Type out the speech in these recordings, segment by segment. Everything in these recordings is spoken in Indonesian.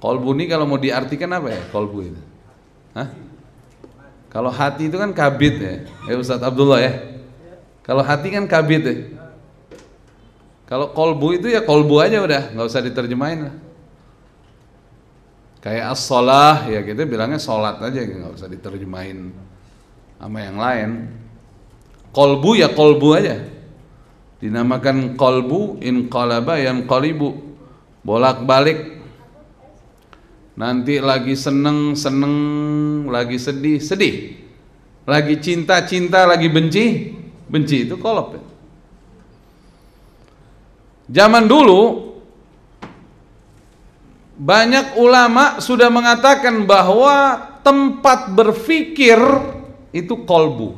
Kolbu ini kalau mau diartikan apa ya kolbu itu? Hah? Kalau hati itu kan kabit ya, ya Ustadz Abdullah ya. Kalau hati kan kabit ya. Kalau kolbu itu ya kolbu aja udah, nggak usah diterjemahin lah. Kayak as ya kita gitu, bilangnya sholat aja, gitu. nggak usah diterjemahin sama yang lain. Kolbu ya kolbu aja. Dinamakan kolbu in kolaba yang kolibu bolak balik Nanti lagi seneng, seneng, lagi sedih, sedih. Lagi cinta, cinta, lagi benci, benci. Itu kolop. Ya. Zaman dulu banyak ulama sudah mengatakan bahwa tempat berfikir itu kolbu.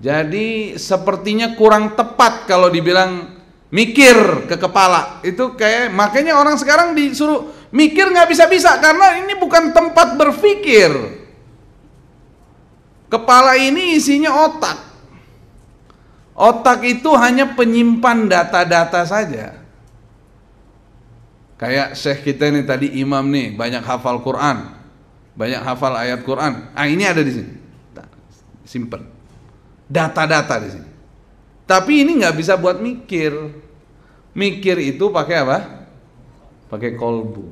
Jadi sepertinya kurang tepat kalau dibilang mikir ke kepala itu kayak makanya orang sekarang disuruh mikir nggak bisa-bisa karena ini bukan tempat berpikir kepala ini isinya otak otak itu hanya penyimpan data-data saja kayak syekh kita nih tadi imam nih banyak hafal Quran banyak hafal ayat Quran ah ini ada di sini simpen data-data di sini tapi ini nggak bisa buat mikir. Mikir itu pakai apa? Pakai kolbu.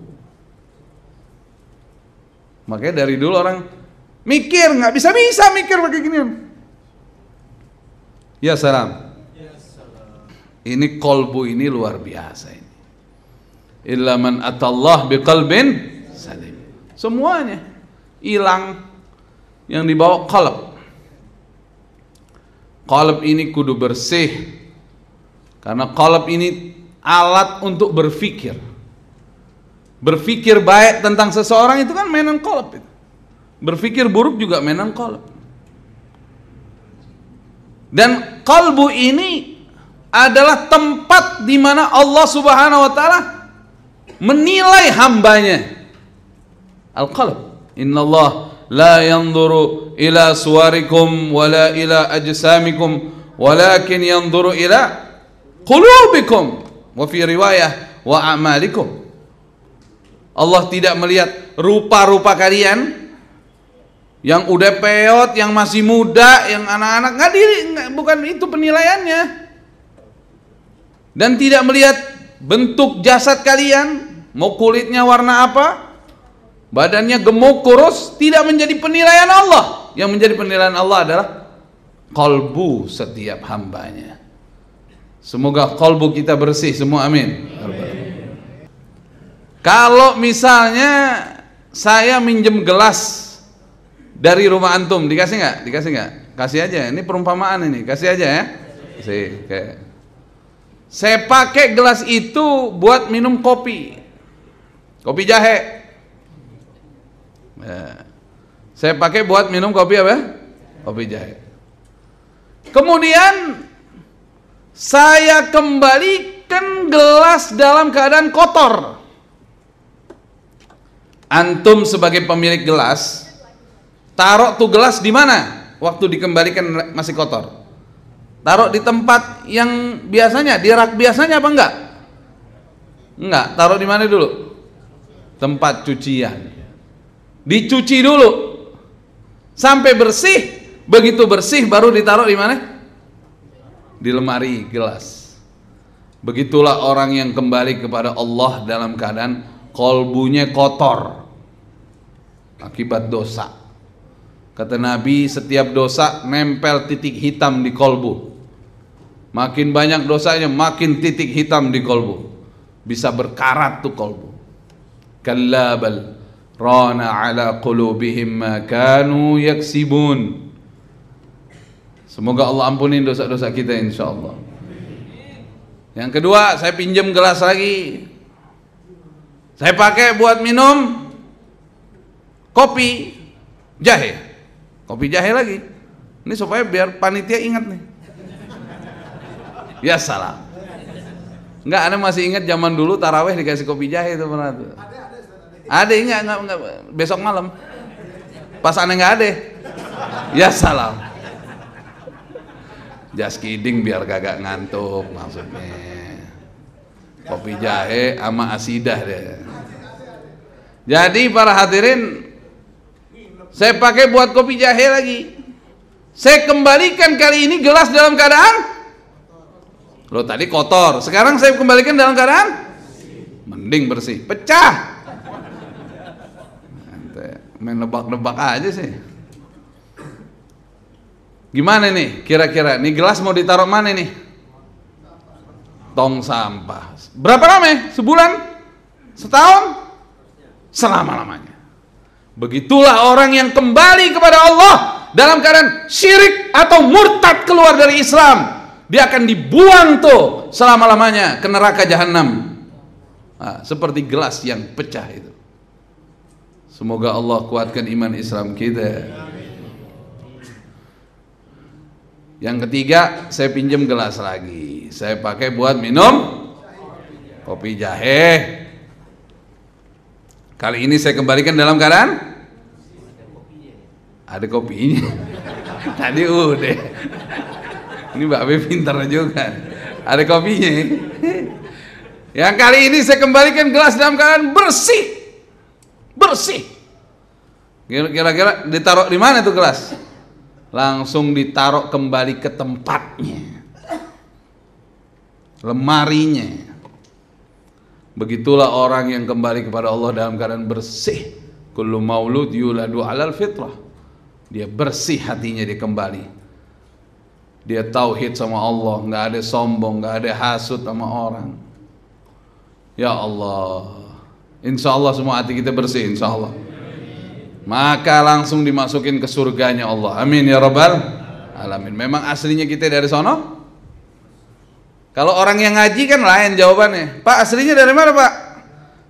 Makanya dari dulu orang mikir nggak bisa bisa mikir pakai gini. Ya salam. Ini kolbu ini luar biasa ini. Illa man atallah biqalbin salim. Semuanya hilang yang dibawa kolb Qalb ini kudu bersih. Karena qalb ini alat untuk berfikir. Berfikir baik tentang seseorang itu kan mainan qalb itu. Berpikir buruk juga mainan qalb. Dan kalbu ini adalah tempat di mana Allah Subhanahu wa taala menilai hambanya. Al-qalb. Inna Allah لا ينظر إلى صوركم ولا إلى أجسامكم ولكن ينظر إلى قلوبكم وفي رواية وأعمالكم Allah tidak melihat rupa-rupa kalian yang udah peot, yang masih muda, yang anak-anak nggak diri, nggak, bukan itu penilaiannya. Dan tidak melihat bentuk jasad kalian, mau kulitnya warna apa, badannya gemuk kurus tidak menjadi penilaian Allah yang menjadi penilaian Allah adalah kolbu setiap hambanya semoga kolbu kita bersih semua amin, amin. kalau misalnya saya minjem gelas dari rumah antum dikasih nggak dikasih nggak kasih aja ini perumpamaan ini kasih aja ya kasih Okay. saya pakai gelas itu buat minum kopi kopi jahe Ya. Saya pakai buat minum kopi apa? Kopi jahe. Kemudian saya kembalikan gelas dalam keadaan kotor. Antum sebagai pemilik gelas, taruh tuh gelas di mana? Waktu dikembalikan masih kotor. Taruh di tempat yang biasanya, di rak biasanya apa enggak? Enggak, taruh di mana dulu? Tempat cucian dicuci dulu sampai bersih begitu bersih baru ditaruh di mana di lemari gelas begitulah orang yang kembali kepada Allah dalam keadaan kolbunya kotor akibat dosa kata Nabi setiap dosa nempel titik hitam di kolbu makin banyak dosanya makin titik hitam di kolbu bisa berkarat tuh kolbu kallabal rana ala qulubihim ma kanu yaksibun semoga Allah ampunin dosa-dosa kita insya Allah. yang kedua saya pinjam gelas lagi saya pakai buat minum kopi jahe kopi jahe lagi ini supaya biar panitia ingat nih ya salah enggak anda masih ingat zaman dulu taraweh dikasih kopi jahe itu pernah tuh ada enggak, enggak, enggak besok malam? Pas aneh enggak ada. Ya salam. Just kidding biar kagak ngantuk maksudnya. Kopi jahe sama asidah deh. Jadi para hadirin saya pakai buat kopi jahe lagi. Saya kembalikan kali ini gelas dalam keadaan Lo tadi kotor, sekarang saya kembalikan dalam keadaan mending bersih. Pecah main lebak-lebak aja sih gimana nih kira-kira nih gelas mau ditaruh mana nih tong sampah berapa lama ya? sebulan setahun selama-lamanya begitulah orang yang kembali kepada Allah dalam keadaan syirik atau murtad keluar dari Islam dia akan dibuang tuh selama-lamanya ke neraka jahanam nah, seperti gelas yang pecah itu Semoga Allah kuatkan iman Islam kita. Yang ketiga, saya pinjam gelas lagi. Saya pakai buat minum kopi jahe. Kali ini saya kembalikan dalam keadaan ada kopinya. Tadi udah. Ini Mbak Be pintar juga. Ada kopinya. Yang kali ini saya kembalikan gelas dalam keadaan bersih bersih. Kira-kira ditaruh di mana itu gelas? Langsung ditaruh kembali ke tempatnya. Lemarinya. Begitulah orang yang kembali kepada Allah dalam keadaan bersih. Kullu maulud yuladu alal fitrah. Dia bersih hatinya dia kembali. Dia tauhid sama Allah, nggak ada sombong, nggak ada hasut sama orang. Ya Allah, Insya Allah semua hati kita bersih insya Allah maka langsung dimasukin ke surganya Allah amin ya rabbal alamin memang aslinya kita dari sono kalau orang yang ngaji kan lain jawabannya pak aslinya dari mana pak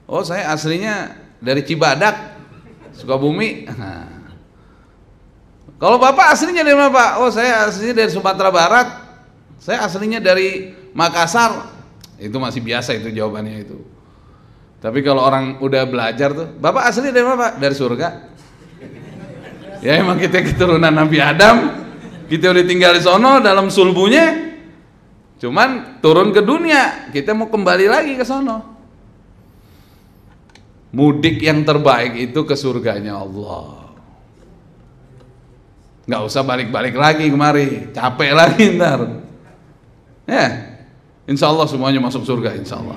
oh saya aslinya dari Cibadak Sukabumi kalau bapak aslinya dari mana pak oh saya aslinya dari Sumatera Barat saya aslinya dari Makassar itu masih biasa itu jawabannya itu tapi kalau orang udah belajar tuh, Bapak asli dari mana pak? Dari surga. Ya emang kita keturunan Nabi Adam, kita udah tinggal di sono dalam sulbunya. Cuman turun ke dunia, kita mau kembali lagi ke sono. Mudik yang terbaik itu ke surganya Allah. Gak usah balik-balik lagi kemari, capek lagi ntar. Ya, insya Allah semuanya masuk surga insya Allah.